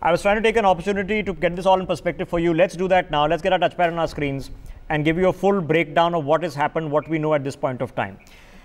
I was trying to take an opportunity to get this all in perspective for you. Let's do that now. Let's get our touchpad on our screens and give you a full breakdown of what has happened, what we know at this point of time.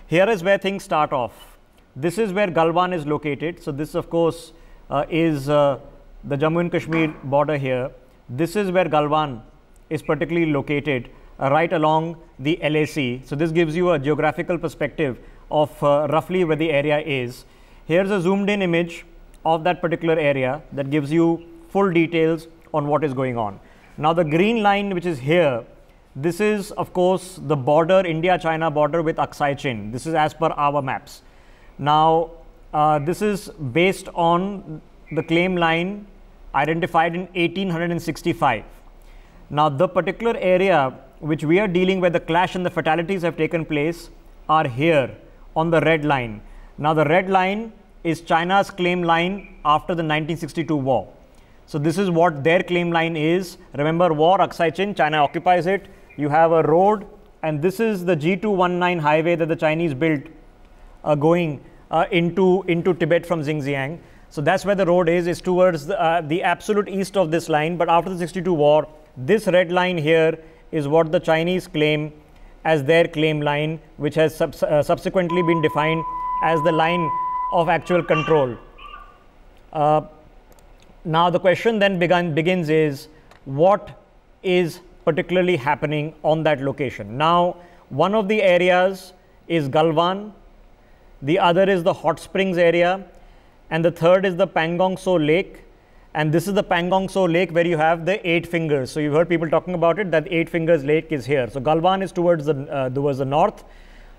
Here is where things start off. This is where Galwan is located. So this, of course, uh, is uh, the Jammu and Kashmir border here. This is where Galwan is particularly located, uh, right along the LAC. So this gives you a geographical perspective of uh, roughly where the area is. Here's a zoomed in image of that particular area that gives you full details on what is going on. Now the green line which is here, this is of course the border, India-China border with Aksai Chin. This is as per our maps. Now uh, this is based on the claim line identified in 1865. Now the particular area which we are dealing where the clash and the fatalities have taken place are here on the red line. Now the red line is China's claim line after the 1962 war. So this is what their claim line is. Remember war, Aksai Chin, China occupies it. You have a road and this is the G219 highway that the Chinese built uh, going uh, into, into Tibet from Xinjiang. So that's where the road is, is towards the, uh, the absolute east of this line. But after the 62 war, this red line here is what the Chinese claim as their claim line, which has sub uh, subsequently been defined as the line of actual control. Uh, now the question then begins is what is particularly happening on that location. Now one of the areas is Galvan, the other is the hot springs area and the third is the Pangong So lake and this is the Pangong So lake where you have the eight fingers. So you've heard people talking about it that eight fingers lake is here. So Galvan is towards the, uh, towards the north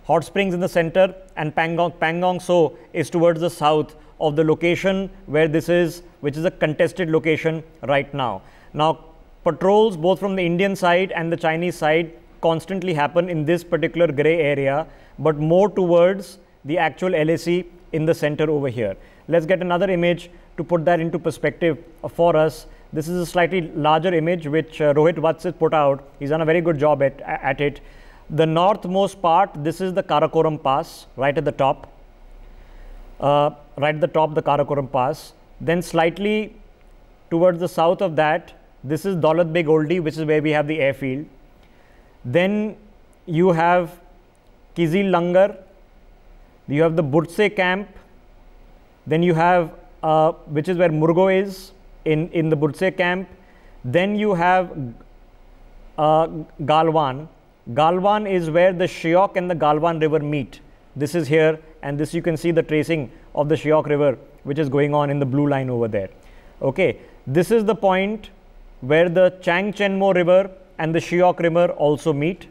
Hot Springs in the center and Pangong, Pangong So is towards the south of the location where this is, which is a contested location right now. Now, patrols both from the Indian side and the Chinese side constantly happen in this particular gray area, but more towards the actual LAC in the center over here. Let's get another image to put that into perspective for us. This is a slightly larger image which uh, Rohit Vats has put out. He's done a very good job at, at it the northmost part, this is the Karakoram Pass, right at the top. Uh, right at the top, the Karakoram Pass. Then slightly towards the south of that, this is Daulat Beg Oldi, which is where we have the airfield. Then you have Kizil Langar, you have the Burse camp, then you have, uh, which is where Murgo is in, in the Burse camp. Then you have uh, Galwan, Galvan is where the Shiok and the Galvan River meet. This is here and this you can see the tracing of the Shiok River which is going on in the blue line over there. Okay, this is the point where the Chenmo River and the Shiok River also meet.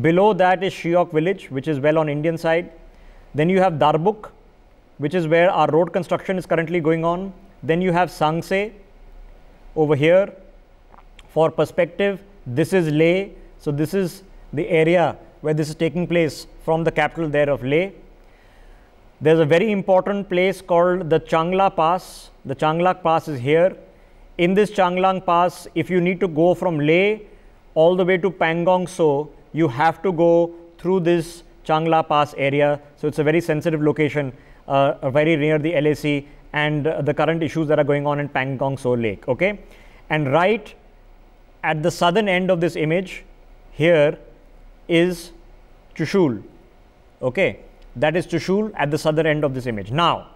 Below that is Shiok village which is well on Indian side. Then you have Darbuk which is where our road construction is currently going on. Then you have Sangse over here. For perspective, this is Leh so, this is the area where this is taking place from the capital there of Leh. There is a very important place called the Changla Pass. The Changla Pass is here. In this Changlang Pass, if you need to go from Leh all the way to Pangong So, you have to go through this Changla Pass area. So, it is a very sensitive location, uh, very near the LAC and uh, the current issues that are going on in Pangong So Lake. Okay? And right at the southern end of this image, here is Chushul. Okay, that is Chushul at the southern end of this image. Now,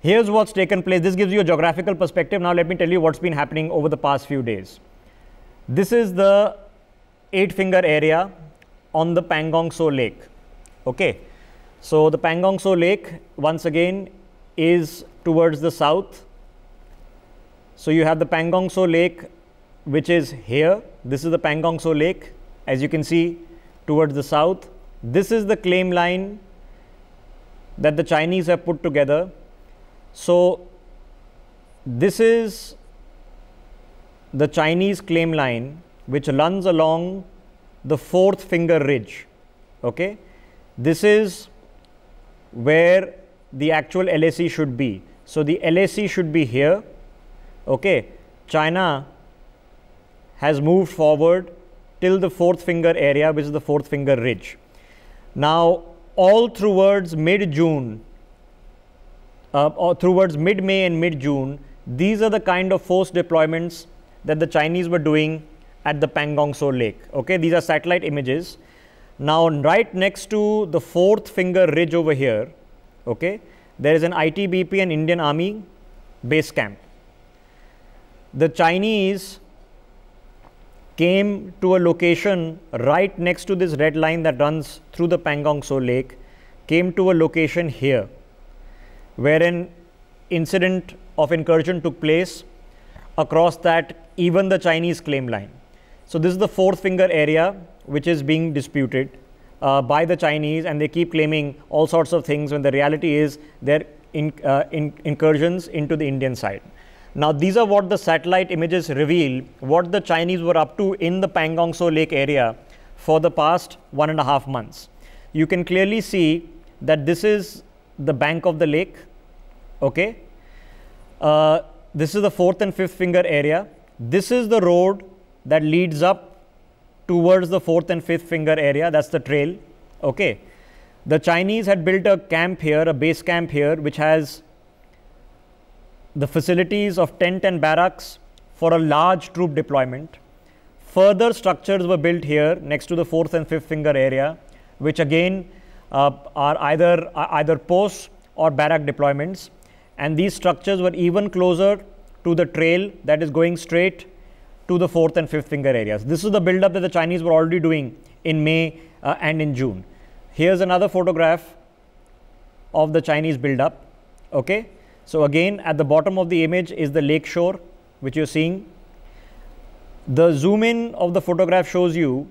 here's what's taken place. This gives you a geographical perspective. Now, let me tell you what's been happening over the past few days. This is the eight finger area on the Pangong So Lake. Okay, so the Pangong So Lake once again is towards the south. So you have the Pangong So Lake, which is here. This is the Pangong So Lake as you can see towards the south. This is the claim line that the Chinese have put together. So, this is the Chinese claim line which runs along the fourth finger ridge. Okay? This is where the actual LAC should be. So, the LAC should be here. Okay? China has moved forward till the fourth finger area, which is the fourth finger ridge. Now, all towards mid-June, uh, or towards mid-May and mid-June, these are the kind of force deployments that the Chinese were doing at the Pangong So Lake. Okay, these are satellite images. Now, right next to the fourth finger ridge over here, okay, there is an ITBP and Indian Army base camp. The Chinese came to a location right next to this red line that runs through the Pangong So Lake, came to a location here, where an incident of incursion took place across that even the Chinese claim line. So this is the fourth finger area which is being disputed uh, by the Chinese and they keep claiming all sorts of things when the reality is their in, uh, in incursions into the Indian side. Now, these are what the satellite images reveal, what the Chinese were up to in the Pangongso Lake area for the past one and a half months. You can clearly see that this is the bank of the lake. Okay. Uh, this is the fourth and fifth finger area. This is the road that leads up towards the fourth and fifth finger area. That's the trail. Okay. The Chinese had built a camp here, a base camp here, which has the facilities of tent and barracks for a large troop deployment. Further structures were built here next to the fourth and fifth finger area, which again uh, are either, uh, either posts or barrack deployments. And these structures were even closer to the trail that is going straight to the fourth and fifth finger areas. This is the build-up that the Chinese were already doing in May uh, and in June. Here's another photograph of the Chinese build-up. Okay, so again, at the bottom of the image is the lake shore, which you're seeing. The zoom in of the photograph shows you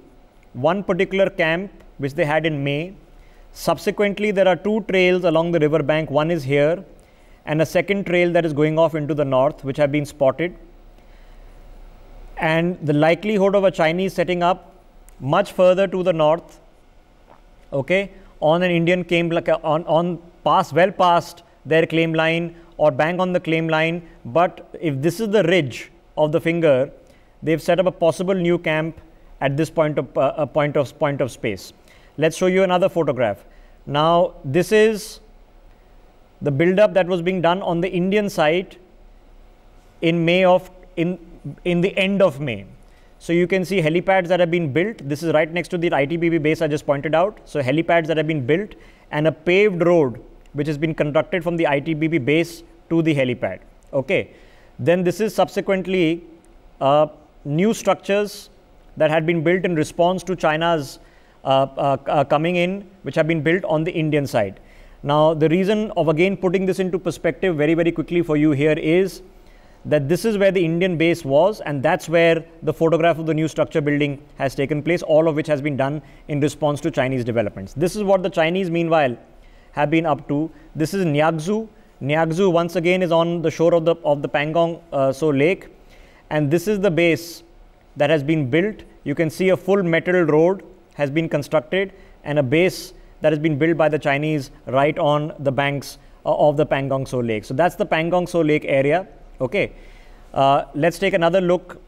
one particular camp which they had in May. Subsequently, there are two trails along the riverbank. One is here and a second trail that is going off into the north, which have been spotted. And the likelihood of a Chinese setting up much further to the north, okay, on an Indian like on, on past, well past their claim line or bang on the claim line. But if this is the ridge of the finger, they've set up a possible new camp at this point of, uh, point of, point of space. Let's show you another photograph. Now, this is the buildup that was being done on the Indian side in May of, in, in the end of May. So you can see helipads that have been built. This is right next to the ITBB base I just pointed out. So helipads that have been built and a paved road which has been conducted from the ITBB base to the helipad. Okay. Then this is subsequently uh, new structures that had been built in response to China's uh, uh, uh, coming in, which have been built on the Indian side. Now, the reason of again putting this into perspective very, very quickly for you here is that this is where the Indian base was and that's where the photograph of the new structure building has taken place, all of which has been done in response to Chinese developments. This is what the Chinese, meanwhile, have been up to. This is Nyagzu. Nyagzu once again is on the shore of the, of the Pangong uh, So Lake. And this is the base that has been built. You can see a full metal road has been constructed and a base that has been built by the Chinese right on the banks uh, of the Pangong So Lake. So that's the Pangong So Lake area. Okay. Uh, let's take another look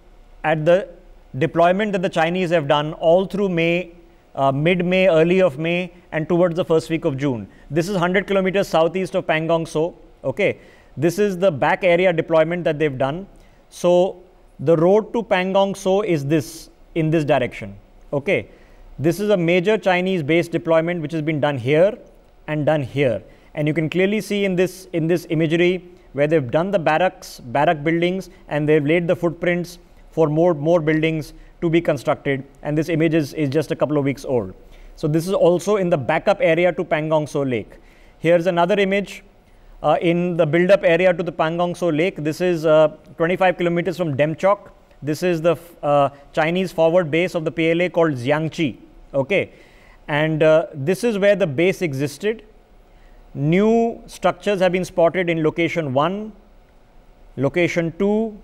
at the deployment that the Chinese have done all through May uh, mid-May, early of May, and towards the first week of June. This is 100 kilometers southeast of Pangong So. Okay, this is the back area deployment that they've done. So the road to Pangong So is this in this direction. Okay, this is a major Chinese-based deployment which has been done here and done here, and you can clearly see in this in this imagery where they've done the barracks, barrack buildings, and they've laid the footprints for more more buildings to be constructed and this image is, is just a couple of weeks old. So this is also in the backup area to Pangong So Lake. Here's another image uh, in the build-up area to the Pangong So Lake. This is uh, 25 kilometers from Demchok. This is the uh, Chinese forward base of the PLA called Xiangchi. Okay, and uh, this is where the base existed. New structures have been spotted in location one, location two,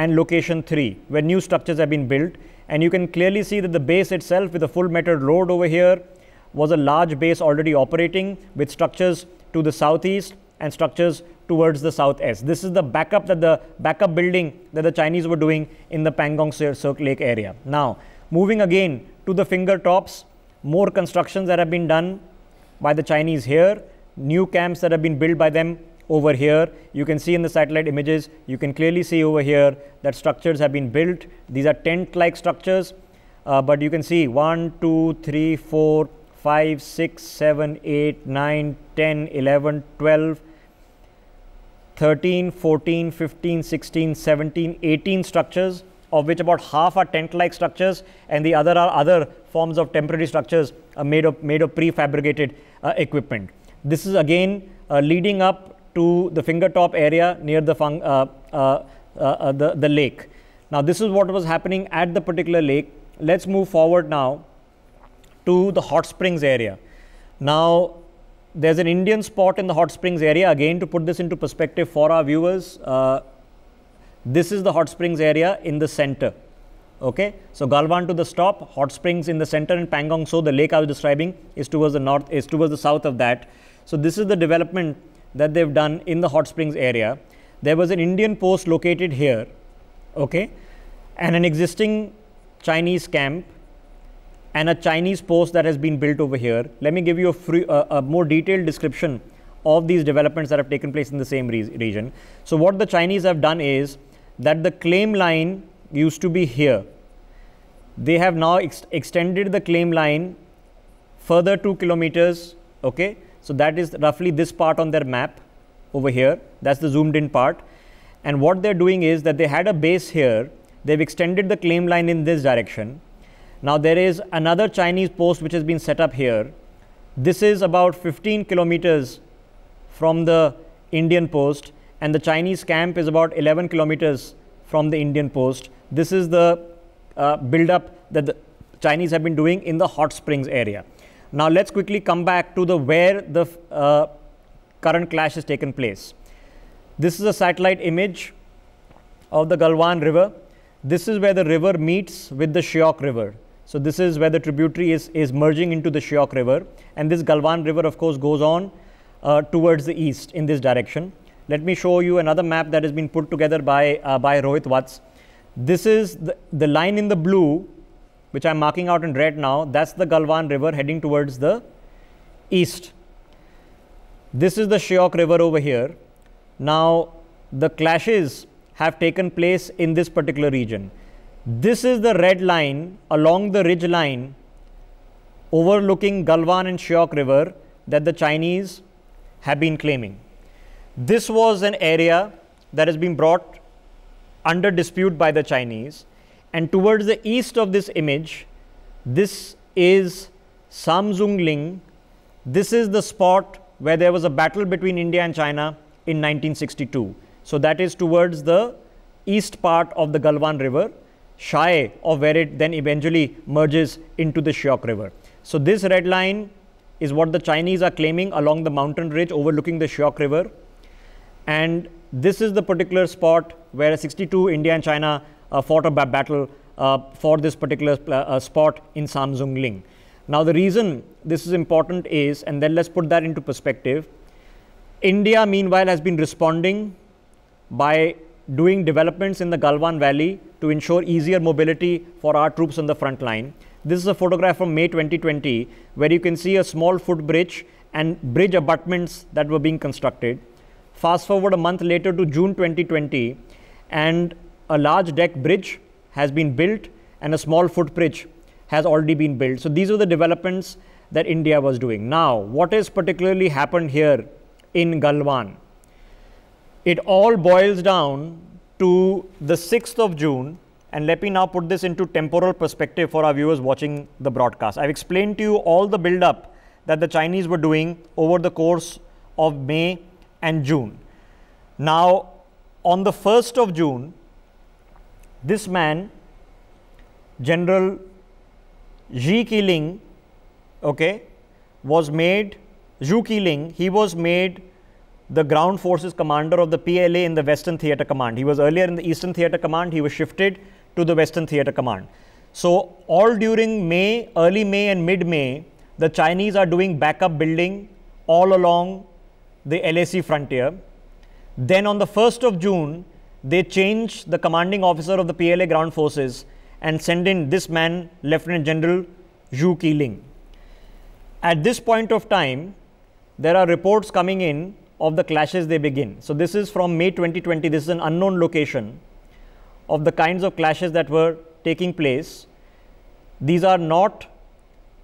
and location 3 where new structures have been built and you can clearly see that the base itself with a full metered road over here was a large base already operating with structures to the southeast and structures towards the southeast. This is the backup that the backup building that the Chinese were doing in the Pangong Lake area. Now, moving again to the finger tops, more constructions that have been done by the Chinese here, new camps that have been built by them over here. You can see in the satellite images, you can clearly see over here that structures have been built. These are tent-like structures, uh, but you can see 1, 2, 3, 4, 5, 6, 7, 8, 9, 10, 11, 12, 13, 14, 15, 16, 17, 18 structures of which about half are tent-like structures and the other are other forms of temporary structures uh, made of made of prefabricated uh, equipment. This is again uh, leading up to the fingertop area near the, uh, uh, uh, the, the lake. Now this is what was happening at the particular lake. Let's move forward now to the hot springs area. Now there's an Indian spot in the hot springs area. Again, to put this into perspective for our viewers, uh, this is the hot springs area in the center. Okay, so Galvan to the stop, hot springs in the center, and Pangong. So the lake I was describing is towards the north, is towards the south of that. So this is the development that they've done in the hot springs area there was an indian post located here okay and an existing chinese camp and a chinese post that has been built over here let me give you a, free, uh, a more detailed description of these developments that have taken place in the same re region so what the chinese have done is that the claim line used to be here they have now ex extended the claim line further 2 kilometers okay so that is roughly this part on their map over here. That's the zoomed in part. And what they're doing is that they had a base here. They've extended the claim line in this direction. Now there is another Chinese post which has been set up here. This is about 15 kilometers from the Indian post and the Chinese camp is about 11 kilometers from the Indian post. This is the uh, build up that the Chinese have been doing in the hot springs area. Now let's quickly come back to the where the uh, current clash has taken place. This is a satellite image of the Galwan River. This is where the river meets with the Shiok River. So this is where the tributary is, is merging into the Shiok River. And this Galwan River, of course, goes on uh, towards the east in this direction. Let me show you another map that has been put together by, uh, by Rohit Watts. This is the, the line in the blue which I'm marking out in red now, that's the Galwan River heading towards the east. This is the Shiok River over here. Now, the clashes have taken place in this particular region. This is the red line along the ridge line overlooking Galwan and Shiok River that the Chinese have been claiming. This was an area that has been brought under dispute by the Chinese and towards the east of this image, this is Samzungling. This is the spot where there was a battle between India and China in 1962. So that is towards the east part of the Galwan River, shy of where it then eventually merges into the Shiok River. So this red line is what the Chinese are claiming along the mountain ridge overlooking the Shiok River. And this is the particular spot where 62 India and China uh, fought a battle uh, for this particular uh, spot in Samsung Now, the reason this is important is, and then let's put that into perspective. India, meanwhile, has been responding by doing developments in the Galwan Valley to ensure easier mobility for our troops on the front line. This is a photograph from May 2020 where you can see a small footbridge and bridge abutments that were being constructed. Fast forward a month later to June 2020 and a large deck bridge has been built and a small footbridge has already been built. So these are the developments that India was doing. Now, what has particularly happened here in Galwan? It all boils down to the 6th of June and let me now put this into temporal perspective for our viewers watching the broadcast. I've explained to you all the build up that the Chinese were doing over the course of May and June. Now, on the 1st of June, this man general Zhu Keeling okay was made Zhu Keeling he was made the ground forces commander of the PLA in the Western Theater Command he was earlier in the Eastern Theater Command he was shifted to the Western Theater Command so all during May early May and mid May the Chinese are doing backup building all along the LAC frontier then on the 1st of June they change the commanding officer of the PLA ground forces and send in this man, Lieutenant General Zhu Keeling. At this point of time, there are reports coming in of the clashes they begin. So, this is from May 2020, this is an unknown location of the kinds of clashes that were taking place. These are not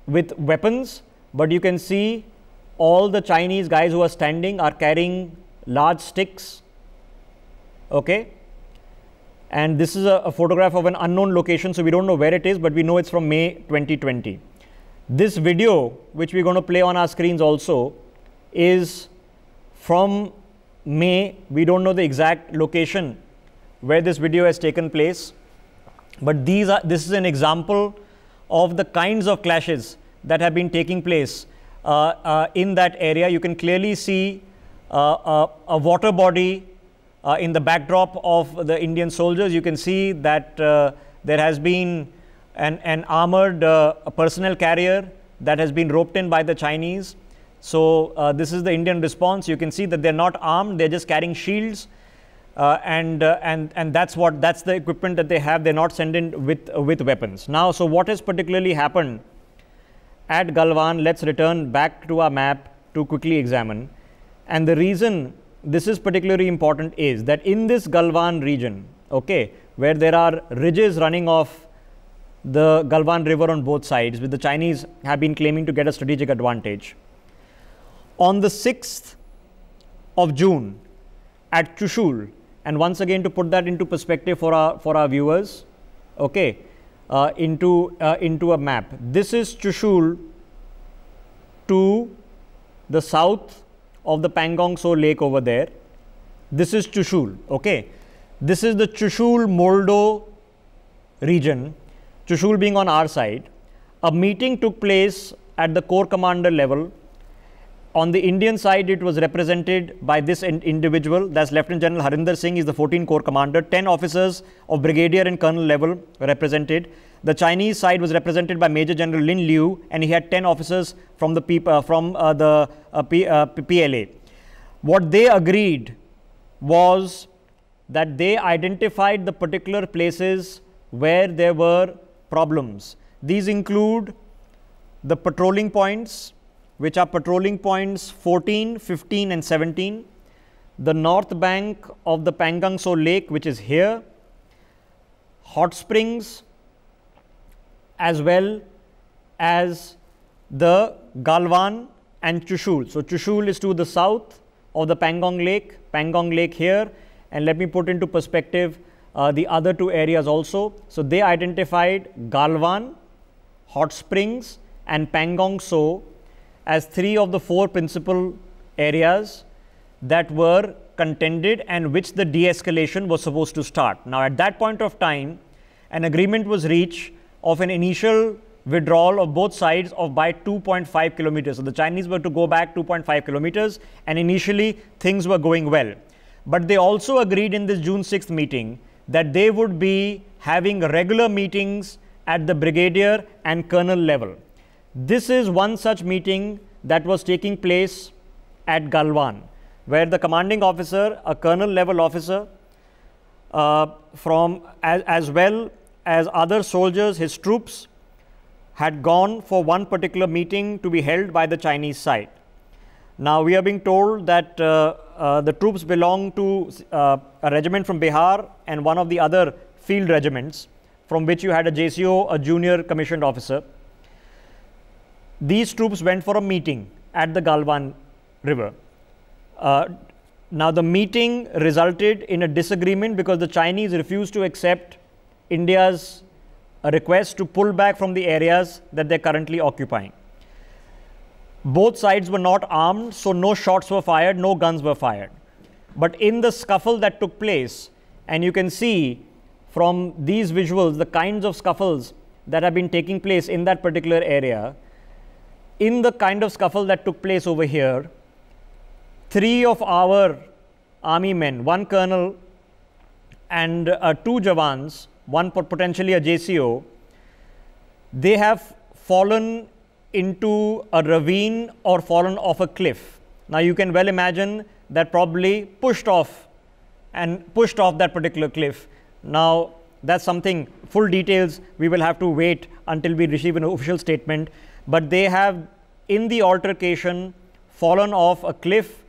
with weapons, but you can see all the Chinese guys who are standing are carrying large sticks okay and this is a, a, photograph of an unknown location so we don't know where it is but we know it's from may 2020 this video which we're going to play on our screens also is from may we don't know the exact location where this video has taken place but these are this is an example of the kinds of clashes that have been taking place uh, uh, in that area you can clearly see uh, uh a water body uh, in the backdrop of the Indian soldiers, you can see that uh, there has been an, an armored uh, personnel carrier that has been roped in by the Chinese. So uh, this is the Indian response. You can see that they're not armed; they're just carrying shields, uh, and uh, and and that's what that's the equipment that they have. They're not sent in with with weapons. Now, so what has particularly happened at Galwan? Let's return back to our map to quickly examine, and the reason this is particularly important is that in this Galvan region, okay, where there are ridges running off the Galvan River on both sides, which the Chinese have been claiming to get a strategic advantage. On the 6th of June at Chushul, and once again to put that into perspective for our, for our viewers, okay, uh, into, uh, into a map. This is Chushul to the south of the Pangong So lake over there. This is Chushul, okay? This is the Chushul Moldo region, Chushul being on our side. A meeting took place at the Corps Commander level on the Indian side, it was represented by this individual. That's Lieutenant General Harinder Singh. is the 14 Corps Commander. 10 officers of Brigadier and Colonel level represented. The Chinese side was represented by Major General Lin Liu, and he had 10 officers from the, uh, from, uh, the uh, P, uh, PLA. What they agreed was that they identified the particular places where there were problems. These include the patrolling points, which are patrolling points 14, 15 and 17, the north bank of the Pangangso lake which is here, hot springs as well as the Galwan and Chushul. So, Chushul is to the south of the Pangong lake, Pangong lake here and let me put into perspective uh, the other two areas also. So, they identified Galwan, hot springs and Pangong So as three of the four principal areas that were contended and which the de escalation was supposed to start. Now, at that point of time, an agreement was reached of an initial withdrawal of both sides of by 2.5 kilometers. So, the Chinese were to go back 2.5 kilometers, and initially things were going well. But they also agreed in this June 6th meeting that they would be having regular meetings at the brigadier and colonel level. This is one such meeting that was taking place at Galwan, where the commanding officer, a colonel level officer, uh, from as, as well as other soldiers, his troops, had gone for one particular meeting to be held by the Chinese side. Now we are being told that uh, uh, the troops belong to uh, a regiment from Bihar and one of the other field regiments from which you had a JCO, a junior commissioned officer these troops went for a meeting at the Galwan River. Uh, now, the meeting resulted in a disagreement because the Chinese refused to accept India's uh, request to pull back from the areas that they're currently occupying. Both sides were not armed, so no shots were fired, no guns were fired. But in the scuffle that took place, and you can see from these visuals the kinds of scuffles that have been taking place in that particular area, in the kind of scuffle that took place over here, three of our army men, one colonel and uh, two javans, one potentially a JCO, they have fallen into a ravine or fallen off a cliff. Now you can well imagine that probably pushed off and pushed off that particular cliff. Now that's something, full details, we will have to wait until we receive an official statement but they have, in the altercation, fallen off a cliff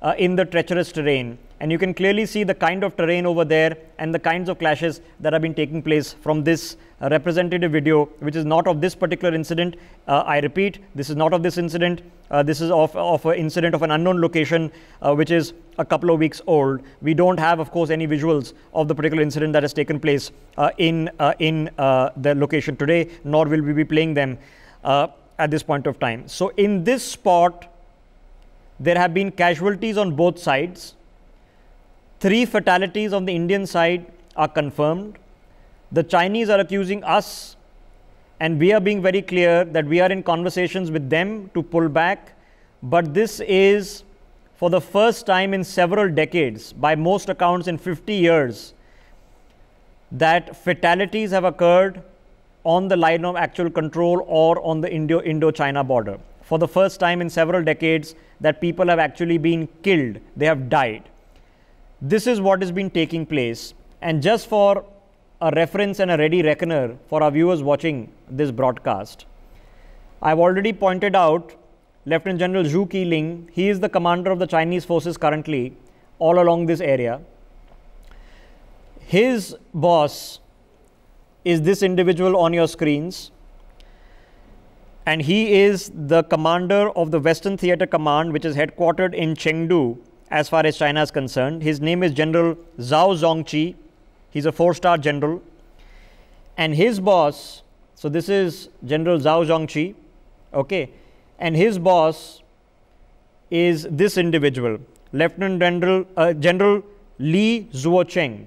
uh, in the treacherous terrain. And you can clearly see the kind of terrain over there and the kinds of clashes that have been taking place from this uh, representative video, which is not of this particular incident. Uh, I repeat, this is not of this incident. Uh, this is of, of an incident of an unknown location, uh, which is a couple of weeks old. We don't have, of course, any visuals of the particular incident that has taken place uh, in, in the location today, nor will we be playing them at this point of time. So in this spot, there have been casualties on both sides. Three fatalities on the Indian side are confirmed. The Chinese are accusing us, and we are being very clear that we are in conversations with them to pull back. But this is for the first time in several decades, by most accounts in 50 years, that fatalities have occurred on the line of actual control or on the Indo china border. For the first time in several decades that people have actually been killed, they have died. This is what has been taking place. And just for a reference and a ready reckoner for our viewers watching this broadcast, I've already pointed out Lieutenant General Zhu Qiling. He is the commander of the Chinese forces currently all along this area. His boss, is this individual on your screens. And he is the commander of the Western Theater Command, which is headquartered in Chengdu, as far as China is concerned. His name is General Zhao Zongqi. He's a four star general. And his boss, so this is General Zhao Zongqi, okay, and his boss is this individual, Lieutenant General, uh, General Li Zuocheng.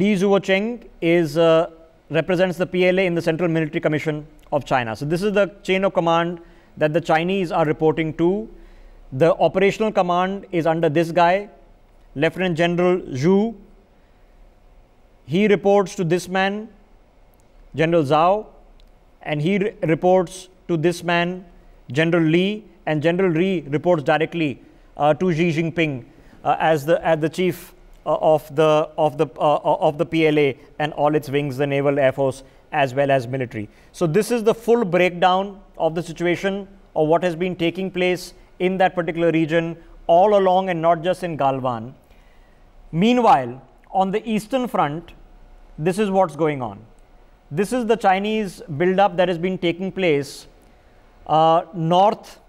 Li Zuocheng is, uh, represents the PLA in the Central Military Commission of China. So this is the chain of command that the Chinese are reporting to. The operational command is under this guy, Lieutenant General Zhu. He reports to this man, General Zhao, and he re reports to this man, General Li, and General Li reports directly uh, to Xi Jinping uh, as the, as the chief uh, of the of the uh, uh, of the PLA and all its wings, the naval air force as well as military. So this is the full breakdown of the situation or what has been taking place in that particular region all along and not just in Galwan. Meanwhile, on the eastern front, this is what's going on. This is the Chinese buildup that has been taking place uh, north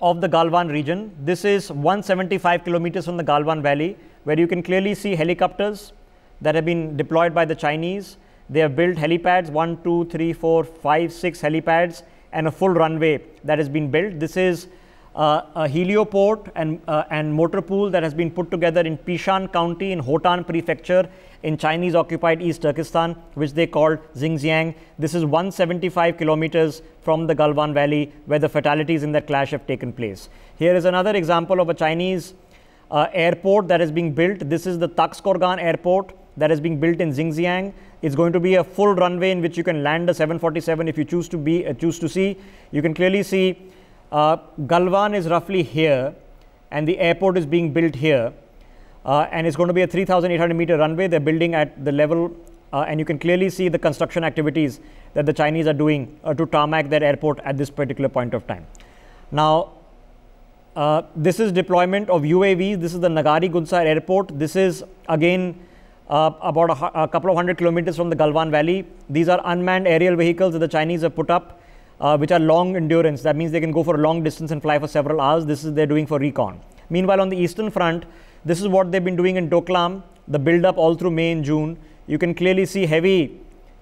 of the Galwan region. This is 175 kilometers from the Galwan Valley, where you can clearly see helicopters that have been deployed by the Chinese. They have built helipads, one, two, three, four, five, six helipads, and a full runway that has been built. This is uh, a helioport and, uh, and motor pool that has been put together in Pishan County in Hotan Prefecture in Chinese occupied East Turkestan, which they called Xinjiang. This is 175 kilometers from the Galwan Valley where the fatalities in that clash have taken place. Here is another example of a Chinese uh, airport that is being built. This is the Taxkorgan airport that is being built in Xinjiang. It's going to be a full runway in which you can land a 747 if you choose to be uh, choose to see. You can clearly see uh, Galvan is roughly here and the airport is being built here uh, and it's going to be a 3,800 meter runway. They're building at the level uh, and you can clearly see the construction activities that the Chinese are doing uh, to tarmac their airport at this particular point of time. Now, uh, this is deployment of UAVs. This is the Nagari Gunsar airport. This is again uh, about a, a couple of hundred kilometers from the Galvan Valley. These are unmanned aerial vehicles that the Chinese have put up uh, which are long endurance. That means they can go for a long distance and fly for several hours. This is they're doing for recon. Meanwhile, on the eastern front, this is what they've been doing in Doklam, the build-up all through May and June. You can clearly see heavy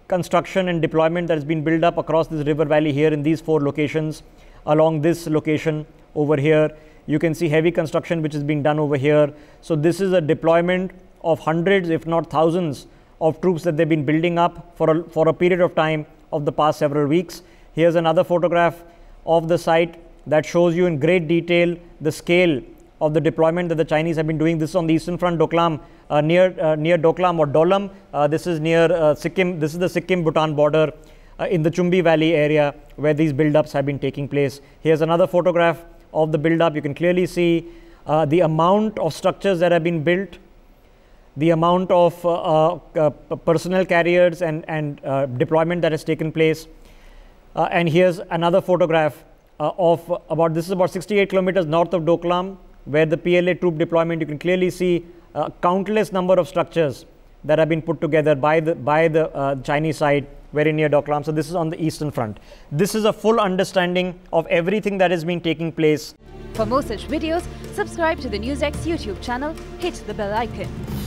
construction and deployment that has been built up across this river valley here in these four locations, along this location over here. You can see heavy construction which is being done over here. So this is a deployment of hundreds, if not thousands, of troops that they've been building up for a, for a period of time of the past several weeks. Here's another photograph of the site that shows you in great detail the scale of the deployment that the Chinese have been doing. This is on the eastern front, Doklam, uh, near uh, near Doklam or Dolam. Uh, this is near uh, Sikkim. This is the Sikkim-Bhutan border uh, in the Chumbi Valley area where these buildups have been taking place. Here's another photograph of the buildup. You can clearly see uh, the amount of structures that have been built, the amount of personnel carriers and and deployment that has taken place. Uh, and here's another photograph uh, of uh, about this is about 68 kilometers north of Doklam, where the PLA troop deployment. You can clearly see uh, countless number of structures that have been put together by the by the uh, Chinese side, very near Doklam. So this is on the eastern front. This is a full understanding of everything that has been taking place. For more such videos, subscribe to the NewsX YouTube channel. Hit the bell icon.